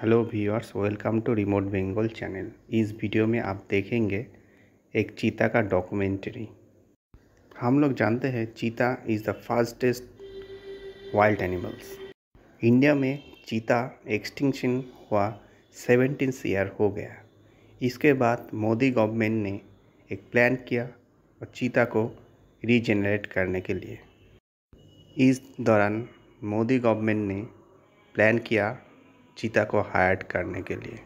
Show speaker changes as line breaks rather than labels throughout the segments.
hello viewers welcome to remote Bengal channel इस video में आप देखेंगे एक चीता का डॉक्यूमेंट्री हम लोग जानते हैं cheetah is the fastest wild animals India में चीता एक्सटिंक्शन हुआ सेवेंटीन ईयर हो गया इसके बाद मोदी गवर्नमेंट ने एक प्लान किया और चीता को रीजेनरेट करने के लिए इस दौरान मोदी गवर्नमेंट ने प्लान किया चीता को हायर करने के लिए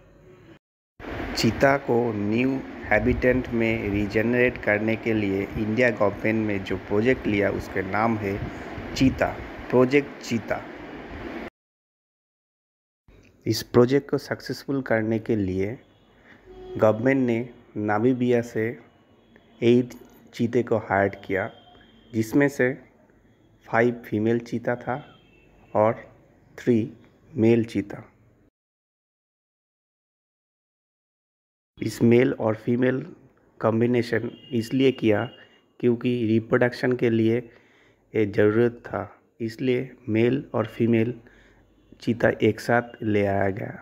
चीता को न्यू हैबिटेंट में रिजेनरेट करने के लिए इंडिया गवर्नमेंट में जो प्रोजेक्ट लिया उसके नाम है चीता प्रोजेक्ट चीता इस प्रोजेक्ट को सक्सेसफुल करने के लिए गवर्नमेंट ने नामीबिया से एट चीते को हायर किया जिसमें से फाइव फीमेल चीता था और थ्री मेल चीता इस मेल और फीमेल कॉम्बिनेशन इसलिए किया क्योंकि रिप्रोडक्शन के लिए ये ज़रूरत था इसलिए मेल और फीमेल चीता एक साथ ले आया गया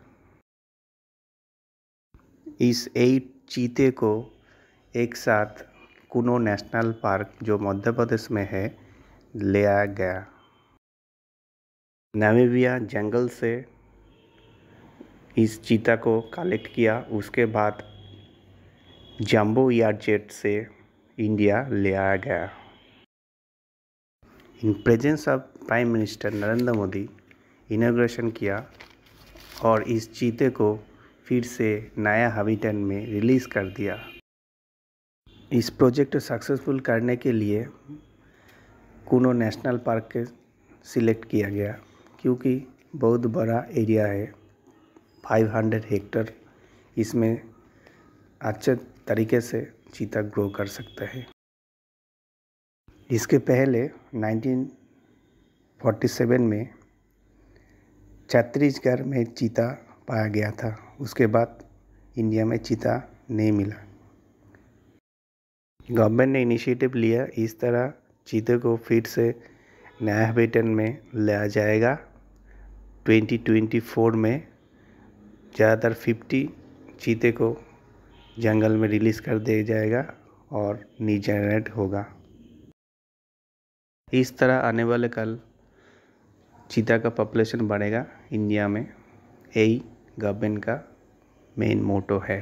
इस एट चीते को एक साथ कुनो नेशनल पार्क जो मध्य प्रदेश में है ले आया गया नामीबिया जंगल से इस चीता को कलेक्ट किया उसके बाद जम्बो एयरजेट से इंडिया ले आया गया in presence of prime minister Narendra Modi inauguration किया और इस चीते को फिर से नया हबिटन में रिलीज़ कर दिया इस प्रोजेक्ट सक्सेसफुल करने के लिए कुनो नेशनल पार्क के सिलेक्ट किया गया क्योंकि बहुत बड़ा एरिया है 500 हेक्टर इसमें अच्छे तरीके से चीता ग्रो कर सकता है इसके पहले 1947 में छत्तीसगढ़ में चीता पाया गया था उसके बाद इंडिया में चीता नहीं मिला गवर्नमेंट ने इनिशिएटिव लिया इस तरह चीते को फिर से नया हैबिटेट में लाया जाएगा 2024 में ज़्यादातर फिफ्टी चीते को जंगल में रिलीज़ कर दिया जाएगा और जनरेट होगा इस तरह आने वाले कल चीता का पॉपुलेशन बढ़ेगा इंडिया में यही गवर्नमेंट का मेन मोटो है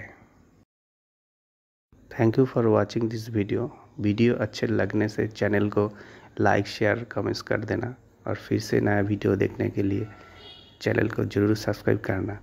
thank you for watching this video video अच्छे लगने से चैनल को लाइक शेयर कमेंट्स कर देना और फिर से नया वीडियो देखने के लिए चैनल को ज़रूर सब्सक्राइब करना